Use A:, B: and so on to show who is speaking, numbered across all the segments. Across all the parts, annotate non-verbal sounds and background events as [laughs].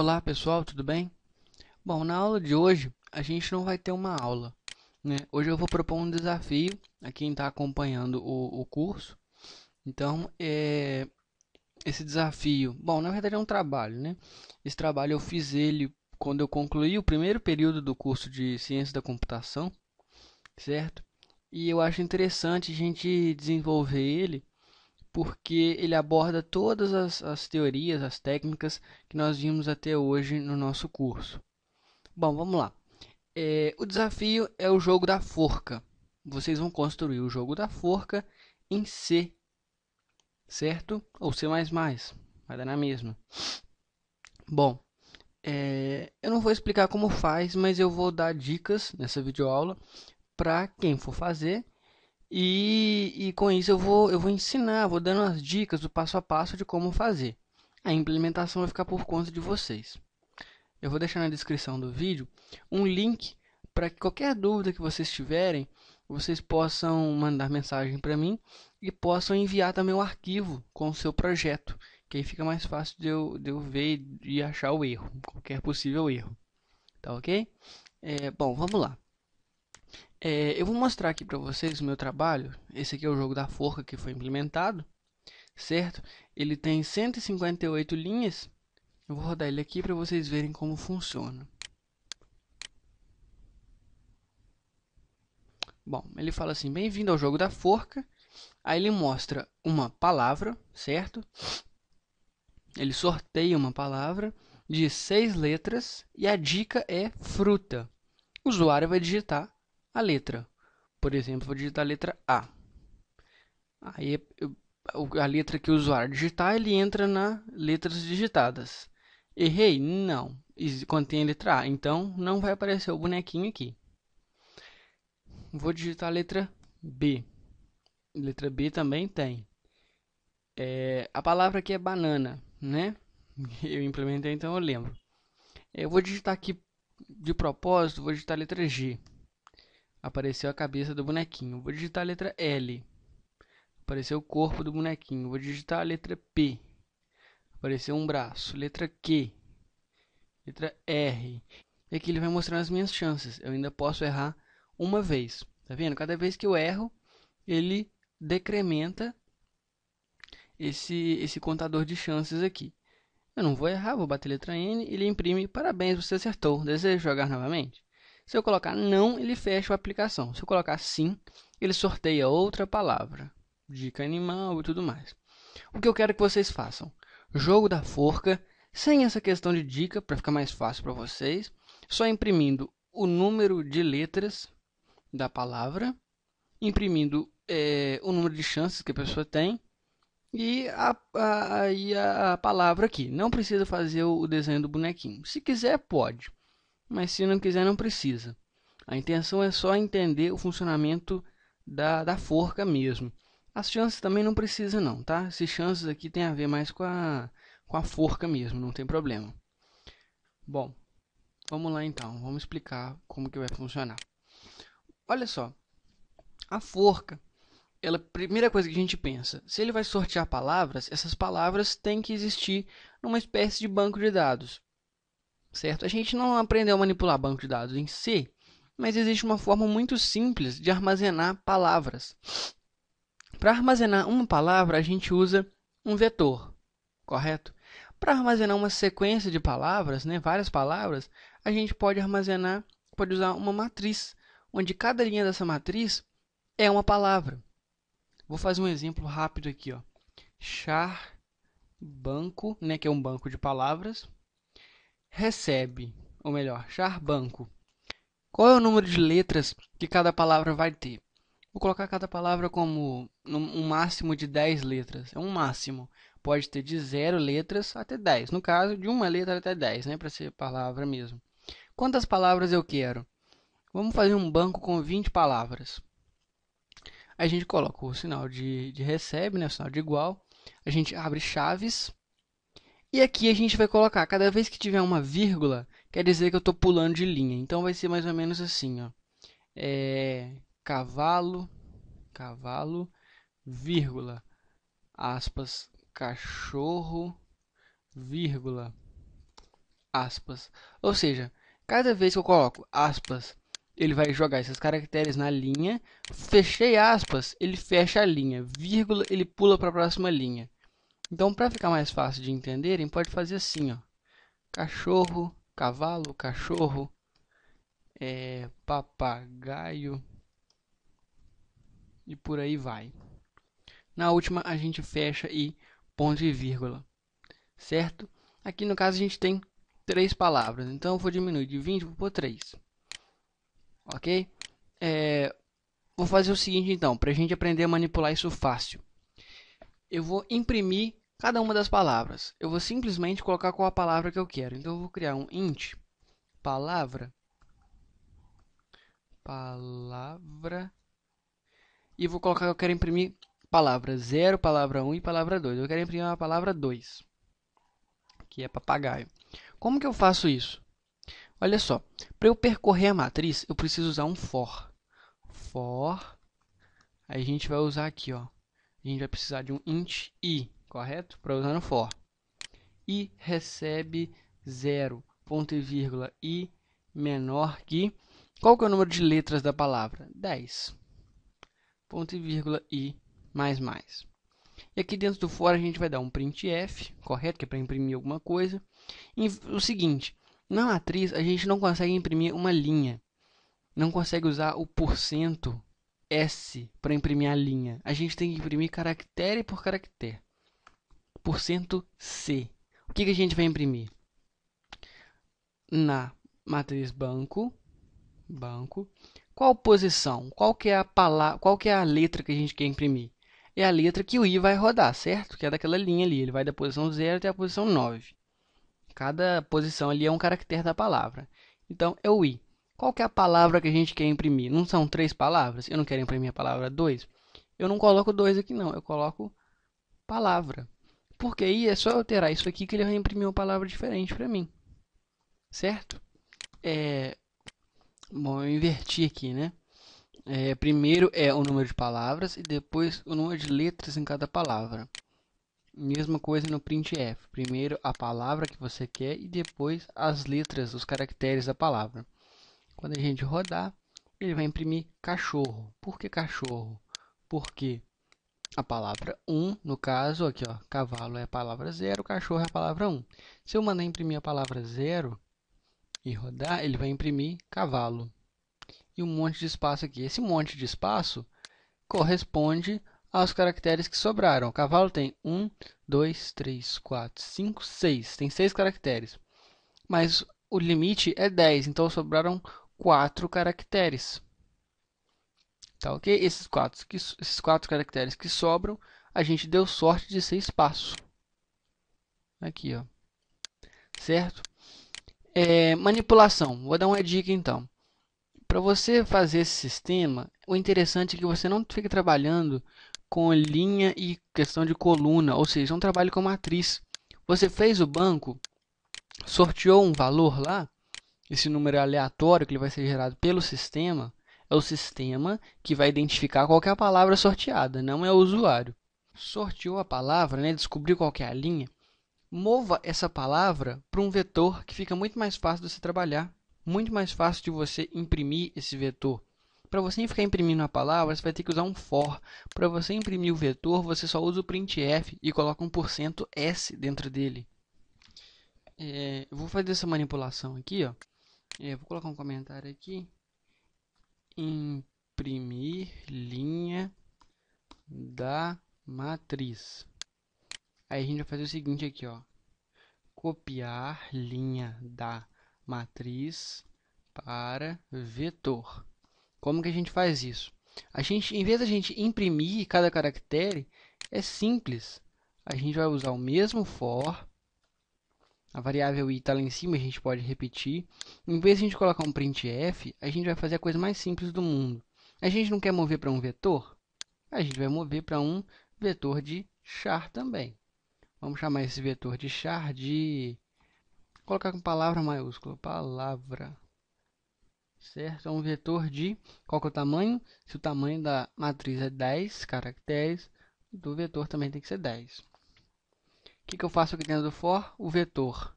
A: Olá pessoal, tudo bem? Bom, na aula de hoje a gente não vai ter uma aula. Né? Hoje eu vou propor um desafio a quem está acompanhando o, o, curso. Então, é, esse desafio, bom, na verdade é um trabalho, né? Esse trabalho eu fiz ele quando eu concluí o primeiro período do curso de Ciência da Computação, certo? E eu acho interessante a gente desenvolver ele porque ele aborda todas as, as, teorias, as técnicas que nós vimos até hoje no nosso curso. Bom, vamos lá. É, o desafio é o jogo da forca. Vocês vão construir o jogo da forca em C, certo? Ou C++, vai dar na mesma. Bom, é, eu não vou explicar como faz, mas eu vou dar dicas nessa videoaula para quem for fazer e, e com isso eu vou, eu vou ensinar, vou dando as dicas do passo a passo de como fazer. A implementação vai ficar por conta de vocês. Eu vou deixar na descrição do vídeo um link para que qualquer dúvida que vocês tiverem, vocês possam mandar mensagem para mim e possam enviar também o arquivo com o seu projeto, que aí fica mais fácil de eu, de eu ver e achar o erro, qualquer possível erro. Tá ok? É, bom, vamos lá. É, eu vou mostrar aqui para vocês o meu trabalho. Esse aqui é o jogo da forca que foi implementado, certo? Ele tem 158 linhas. Eu vou rodar ele aqui para vocês verem como funciona. Bom, ele fala assim, bem-vindo ao jogo da forca. Aí ele mostra uma palavra, certo? Ele sorteia uma palavra de seis letras e a dica é fruta. O usuário vai digitar a letra. Por exemplo, vou digitar a letra A. Aí a letra que o usuário digitar, ele entra na letras digitadas. Errei? Não. Contém a letra A, então não vai aparecer o bonequinho aqui. Vou digitar a letra B. Letra B também tem. É, a palavra aqui é banana, né? [laughs] Eu implementei, então eu lembro. É, eu vou digitar aqui de propósito, vou digitar a letra G. Apareceu a cabeça do bonequinho. Vou digitar a letra L. Apareceu o corpo do bonequinho. Vou digitar a letra P. Apareceu um braço. Letra Q. Letra R. E aqui ele vai mostrando as minhas chances. Eu ainda posso errar uma vez. Tá vendo? Cada vez que eu erro, ele decrementa esse, esse contador de chances aqui. Eu não vou errar, vou bater letra N, ele imprime, parabéns, você acertou. Deseja jogar novamente? Se eu colocar não, ele fecha a aplicação. Se eu colocar sim, ele sorteia outra palavra, dica animal e tudo mais. O que eu quero que vocês façam? Jogo da forca, sem essa questão de dica, para ficar mais fácil para vocês, só imprimindo o número de letras da palavra, imprimindo é, o número de chances que a pessoa tem e a, a, a, a palavra aqui. Não precisa fazer o desenho do bonequinho. Se quiser, pode mas se não quiser, não precisa. A intenção é só entender o funcionamento da, da forca mesmo. As chances também não precisa não, tá? Essas chances aqui tem a ver mais com a, com a forca mesmo, não tem problema. Bom, vamos lá então, vamos explicar como que vai funcionar. Olha só, a forca, ela primeira coisa que a gente pensa, se ele vai sortear palavras, essas palavras têm que existir numa espécie de banco de dados certo? A gente não aprendeu a manipular banco de dados em si, mas existe uma forma muito simples de armazenar palavras. Para armazenar uma palavra, a gente usa um vetor, correto? Para armazenar uma sequência de palavras, né, várias palavras, a gente pode armazenar, pode usar uma matriz, onde cada linha dessa matriz é uma palavra. Vou fazer um exemplo rápido aqui, ó. Char banco, né, que é um banco de palavras recebe, ou melhor, char banco Qual é o número de letras que cada palavra vai ter? Vou colocar cada palavra como um máximo de 10 letras. É um máximo. Pode ter de 0 letras até 10. No caso, de uma letra até 10, né? Para ser palavra mesmo. Quantas palavras eu quero? Vamos fazer um banco com 20 palavras. A gente coloca o sinal de, de recebe, né? o sinal de igual. A gente abre chaves e aqui a gente vai colocar, cada vez que tiver uma vírgula, quer dizer que eu estou pulando de linha. Então vai ser mais ou menos assim, ó. É, cavalo, cavalo, vírgula, aspas, cachorro, vírgula, aspas. Ou seja, cada vez que eu coloco aspas, ele vai jogar esses caracteres na linha. Fechei aspas, ele fecha a linha. Vírgula, ele pula para a próxima linha. Então, para ficar mais fácil de entenderem, pode fazer assim, ó. Cachorro, cavalo, cachorro, é, papagaio e por aí vai. Na última a gente fecha e ponto e vírgula, certo? Aqui no caso a gente tem três palavras, então eu vou diminuir de 20 por 3, ok? É, vou fazer o seguinte então, para a gente aprender a manipular isso fácil. Eu vou imprimir cada uma das palavras. Eu vou simplesmente colocar qual a palavra que eu quero. Então, eu vou criar um int palavra palavra e vou colocar que eu quero imprimir palavra 0, palavra 1 um, e palavra 2. Eu quero imprimir a palavra 2, que é papagaio. Como que eu faço isso? Olha só, para eu percorrer a matriz, eu preciso usar um for. For, aí a gente vai usar aqui, ó. A gente vai precisar de um int i correto? Para usar no for. E recebe 0, ponto e vírgula, i menor que... Qual que é o número de letras da palavra? 10. Ponto e vírgula, i mais mais. E aqui dentro do for a gente vai dar um printf, correto? Que é para imprimir alguma coisa. E o seguinte, na matriz a gente não consegue imprimir uma linha. Não consegue usar o porcento S para imprimir a linha. A gente tem que imprimir caractere por caractere. %C. O que, que a gente vai imprimir? Na matriz banco, banco, qual posição? Qual que é a palavra, qual que é a letra que a gente quer imprimir? É a letra que o i vai rodar, certo? Que é daquela linha ali, ele vai da posição 0 até a posição 9. Cada posição ali é um caractere da palavra. Então é o i. Qual que é a palavra que a gente quer imprimir? Não são três palavras? Eu não quero imprimir a palavra 2. Eu não coloco 2 aqui não, eu coloco palavra. Porque aí é só alterar isso aqui que ele vai imprimir uma palavra diferente para mim. Certo? É... Bom, eu inverti aqui, né? É, primeiro é o número de palavras e depois o número de letras em cada palavra. Mesma coisa no printf. Primeiro a palavra que você quer e depois as letras, os caracteres da palavra. Quando a gente rodar, ele vai imprimir cachorro. Por que cachorro? Porque a palavra 1, no caso, aqui ó, cavalo é a palavra 0, cachorro é a palavra 1. Se eu mandar imprimir a palavra 0 e rodar, ele vai imprimir cavalo. E um monte de espaço aqui. Esse monte de espaço corresponde aos caracteres que sobraram. O cavalo tem 1, 2, 3, 4, 5, 6. Tem 6 caracteres. Mas o limite é 10, então sobraram 4 caracteres. Tá ok? Esses quatro, que, esses quatro caracteres que sobram, a gente deu sorte de ser espaço. Aqui, ó. Certo? É, manipulação. Vou dar uma dica então. Para você fazer esse sistema, o interessante é que você não fique trabalhando com linha e questão de coluna, ou seja, é um trabalho com matriz. Você fez o banco, sorteou um valor lá, esse número aleatório que ele vai ser gerado pelo sistema, é o sistema que vai identificar qual é a palavra sorteada, não é o usuário. Sorteou a palavra, né, descobriu qual é a linha, mova essa palavra para um vetor que fica muito mais fácil de você trabalhar, muito mais fácil de você imprimir esse vetor. Para você ficar imprimindo a palavra, você vai ter que usar um for. Para você imprimir o vetor, você só usa o printf e coloca um porcento %s dentro dele. É, vou fazer essa manipulação aqui, ó. É, vou colocar um comentário aqui imprimir linha da matriz. Aí a gente vai fazer o seguinte aqui, ó. Copiar linha da matriz para vetor. Como que a gente faz isso? A gente, em vez da gente imprimir cada caractere, é simples. A gente vai usar o mesmo for a variável i está lá em cima, a gente pode repetir. Em vez de a gente colocar um printf, a gente vai fazer a coisa mais simples do mundo. A gente não quer mover para um vetor? A gente vai mover para um vetor de char também. Vamos chamar esse vetor de char de... Vou colocar com palavra maiúscula, palavra. Certo? É um vetor de... Qual é o tamanho? Se o tamanho da matriz é 10 caracteres, do vetor também tem que ser 10 que, que eu faço aqui dentro do for? O vetor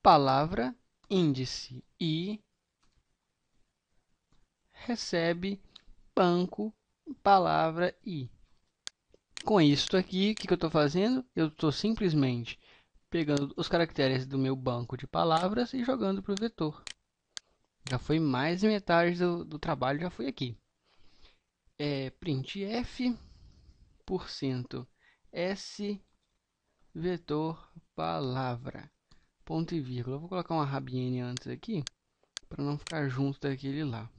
A: palavra índice i recebe banco palavra i. Com isto aqui, o que, que eu estou fazendo? Eu estou simplesmente pegando os caracteres do meu banco de palavras e jogando para o vetor. Já foi mais de metade do, do trabalho, já foi aqui. É, print f por cento s vetor palavra ponto e vírgula. Eu vou colocar uma rabinha antes aqui para não ficar junto daquele lá.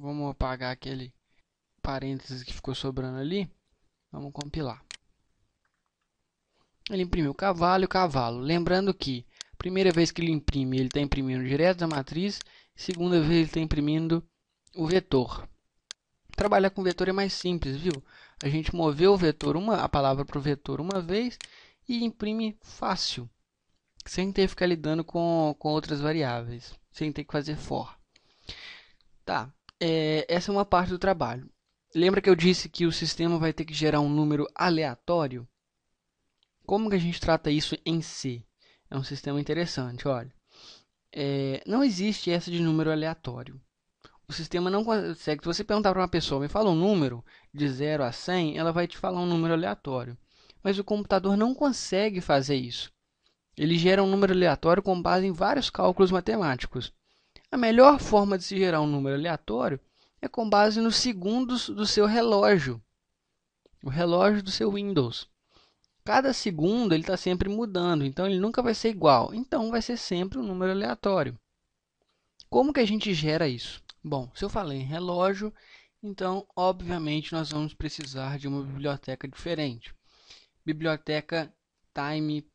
A: Vamos apagar aquele parênteses que ficou sobrando ali. Vamos compilar. Ele imprimiu cavalo, cavalo. Lembrando que primeira vez que ele imprime, ele está imprimindo direto da matriz. Segunda vez ele está imprimindo o vetor. Trabalhar com vetor é mais simples, viu? a gente moveu o vetor uma, a palavra para o vetor uma vez e imprime fácil, sem ter que ficar lidando com, com outras variáveis, sem ter que fazer for. Tá, é, essa é uma parte do trabalho. Lembra que eu disse que o sistema vai ter que gerar um número aleatório? Como que a gente trata isso em si? É um sistema interessante, olha. É, não existe essa de número aleatório. O sistema não consegue. Se é você perguntar para uma pessoa, me fala um número de 0 a 100, ela vai te falar um número aleatório. Mas o computador não consegue fazer isso. Ele gera um número aleatório com base em vários cálculos matemáticos. A melhor forma de se gerar um número aleatório é com base nos segundos do seu relógio, o relógio do seu Windows. Cada segundo ele está sempre mudando, então ele nunca vai ser igual. Então vai ser sempre um número aleatório. Como que a gente gera isso? Bom, se eu falei em relógio, então obviamente nós vamos precisar de uma biblioteca diferente. Biblioteca time.h.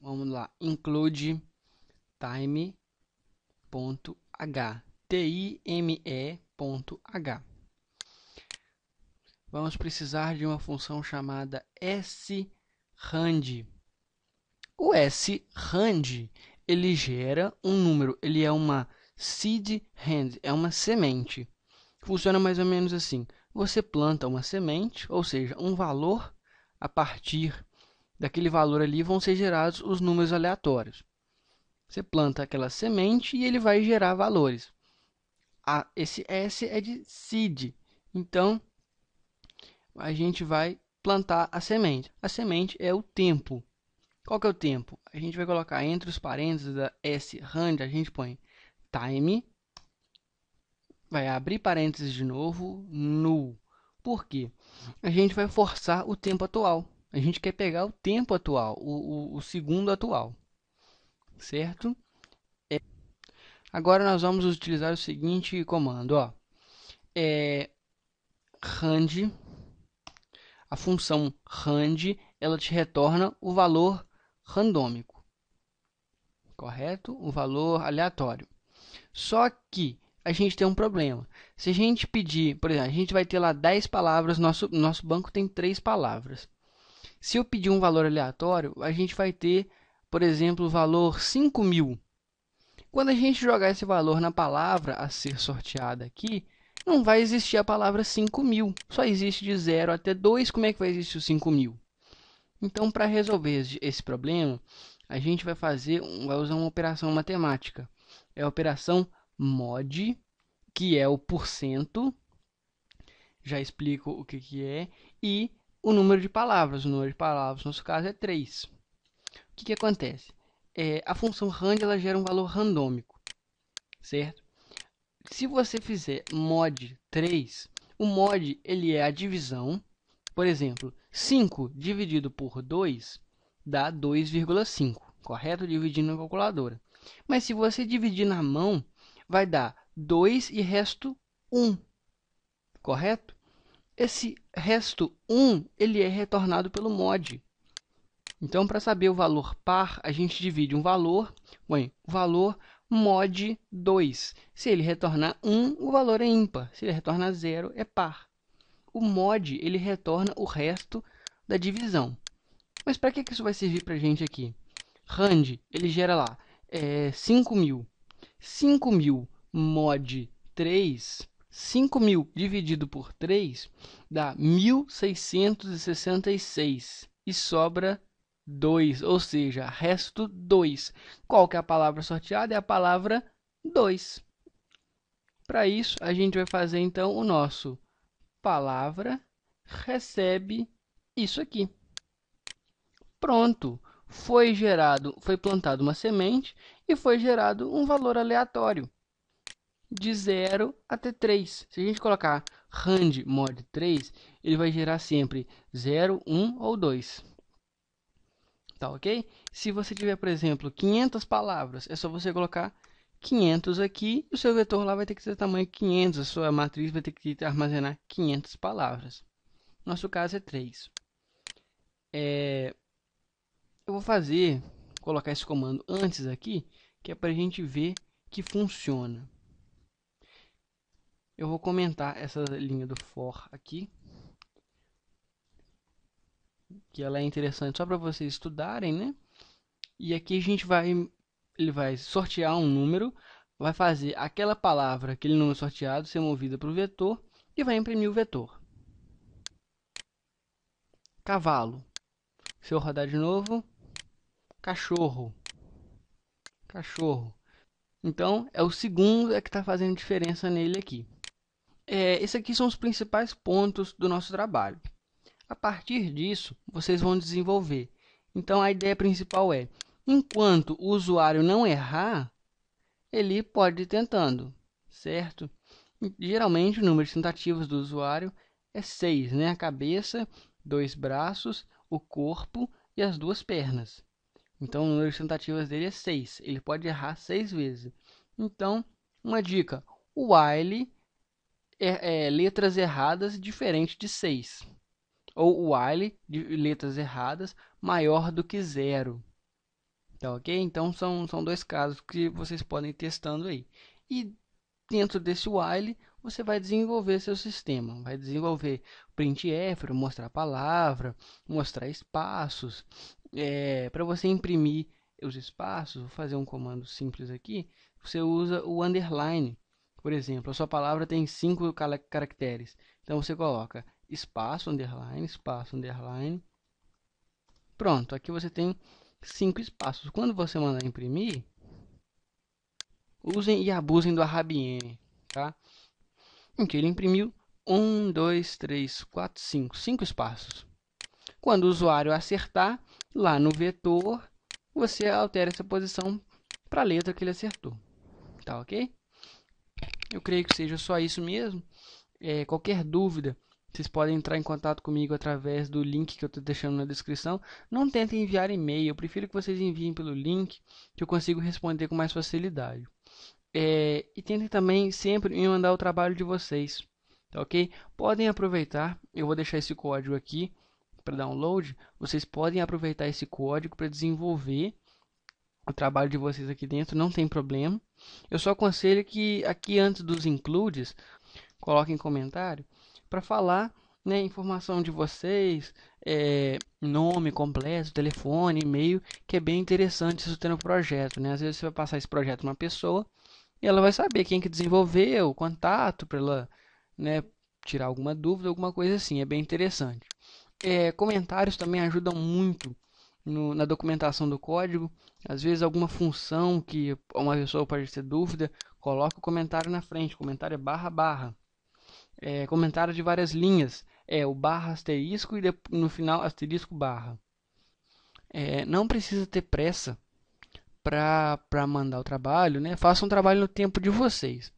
A: Vamos lá, include time.h. T-I-M-E.h. Vamos precisar de uma função chamada srand. O srand ele gera um número, ele é uma Seed hand é uma semente. Funciona mais ou menos assim: você planta uma semente, ou seja, um valor, a partir daquele valor ali vão ser gerados os números aleatórios. Você planta aquela semente e ele vai gerar valores. Ah, esse S é de seed. Então, a gente vai plantar a semente. A semente é o tempo. Qual que é o tempo? A gente vai colocar entre os parênteses da S rand, a gente põe time, vai abrir parênteses de novo, null. Por quê? A gente vai forçar o tempo atual. A gente quer pegar o tempo atual, o, o, o segundo atual, certo? É. Agora nós vamos utilizar o seguinte comando, ó. É rand, a função rand, ela te retorna o valor randômico, correto? O valor aleatório. Só que a gente tem um problema. Se a gente pedir, por exemplo, a gente vai ter lá 10 palavras, nosso, nosso banco tem 3 palavras. Se eu pedir um valor aleatório, a gente vai ter, por exemplo, o valor 5 mil. Quando a gente jogar esse valor na palavra a ser sorteada aqui, não vai existir a palavra 5 mil. Só existe de 0 até 2. Como é que vai existir o 5 mil? Então, para resolver esse problema, a gente vai fazer, vai usar uma operação matemática é a operação mod, que é o porcento, já explico o que, que é, e o número de palavras. O número de palavras, no nosso caso, é 3. O que, que acontece? É, a função rand ela gera um valor randômico, certo? Se você fizer mod 3, o mod ele é a divisão. Por exemplo, 5 dividido por 2 dá 2,5, correto? Dividindo na calculadora. Mas se você dividir na mão, vai dar 2 e resto 1, correto? Esse resto 1 ele é retornado pelo mod. Então, para saber o valor par, a gente divide um valor, bem, o valor mod 2. Se ele retornar 1, o valor é ímpar. Se ele retornar 0, é par. O mod ele retorna o resto da divisão. Mas para que, isso vai servir para a gente aqui? Rand, ele gera lá é, 5 mil. 5 mil mod 3, 5 mil dividido por 3 dá 1.666 e sobra 2, ou seja, resto 2. Qual que é a palavra sorteada? É a palavra 2. Para isso, a gente vai fazer então o nosso palavra recebe isso aqui. Pronto! foi gerado, foi plantado uma semente e foi gerado um valor aleatório de 0 até 3. Se a gente colocar rand mod 3, ele vai gerar sempre 0, 1 ou 2. Tá ok? Se você tiver, por exemplo, 500 palavras, é só você colocar 500 aqui, o seu vetor lá vai ter que ter tamanho 500, a sua matriz vai ter que armazenar 500 palavras. Nosso caso é 3. É, eu vou fazer, colocar esse comando antes aqui, que é para a gente ver que funciona. Eu vou comentar essa linha do for aqui, que ela é interessante só para vocês estudarem, né? E aqui a gente vai, ele vai sortear um número, vai fazer aquela palavra, aquele número sorteado, ser movida para o vetor e vai imprimir o vetor. Cavalo. Se eu rodar de novo, cachorro. Cachorro. Então, é o segundo é que está fazendo diferença nele aqui. É, esses aqui são os principais pontos do nosso trabalho. A partir disso, vocês vão desenvolver. Então, a ideia principal é, enquanto o usuário não errar, ele pode ir tentando, certo? Geralmente, o número de tentativas do usuário é 6, né? A cabeça, dois braços, o corpo e as duas pernas. Então o número de tentativas dele é 6. Ele pode errar 6 vezes. Então, uma dica: o while é, é letras erradas diferente de 6. Ou o while de letras erradas maior do que zero. Tá ok? Então são, são dois casos que vocês podem ir testando aí. E dentro desse while você vai desenvolver seu sistema, vai desenvolver printf, mostrar palavra, mostrar espaços, é, para você imprimir os espaços, vou fazer um comando simples aqui, você usa o underline. Por exemplo, a sua palavra tem cinco caracteres. Então você coloca espaço, underline, espaço, underline. Pronto, aqui você tem cinco espaços. Quando você mandar imprimir, usem e abusem do Rabiene, tá? Ok, ele imprimiu 1, 2, 3, 4, 5, 5 espaços. Quando o usuário acertar, lá no vetor, você altera essa posição para a letra que ele acertou. Tá ok? Eu creio que seja só isso mesmo. É, qualquer dúvida, vocês podem entrar em contato comigo através do link que eu estou deixando na descrição. Não tentem enviar e-mail, eu prefiro que vocês enviem pelo link, que eu consigo responder com mais facilidade. É, e tentem também sempre me mandar o trabalho de vocês, tá ok? Podem aproveitar, eu vou deixar esse código aqui para download, vocês podem aproveitar esse código para desenvolver o trabalho de vocês aqui dentro, não tem problema. Eu só aconselho que aqui antes dos includes, coloquem comentário para falar né, informação de vocês, é, nome completo, telefone, e-mail, que é bem interessante isso ter no projeto. Né? Às vezes você vai passar esse projeto para uma pessoa e ela vai saber quem que desenvolveu, o contato, para ela né, tirar alguma dúvida, alguma coisa assim. É bem interessante. É, comentários também ajudam muito no, na documentação do código. Às vezes alguma função que uma pessoa pode ter dúvida, coloca o comentário na frente. Comentário é barra barra. É, comentário de várias linhas. É o barra asterisco e no final asterisco barra. É, não precisa ter pressa para mandar o trabalho, né? Faça um trabalho no tempo de vocês.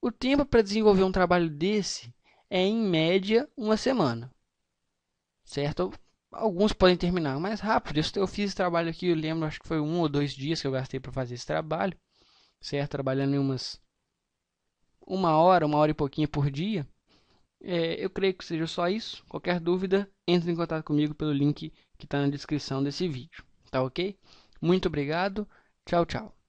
A: O tempo para desenvolver um trabalho desse é em média uma semana certo? Alguns podem terminar mais rápido. Isso eu fiz esse trabalho aqui, eu lembro, acho que foi um ou dois dias que eu gastei para fazer esse trabalho, certo? Trabalhando em umas uma hora, uma hora e pouquinho por dia. É, eu creio que seja só isso. Qualquer dúvida, entre em contato comigo pelo link que está na descrição desse vídeo. Tá ok? Muito obrigado. Tchau, tchau.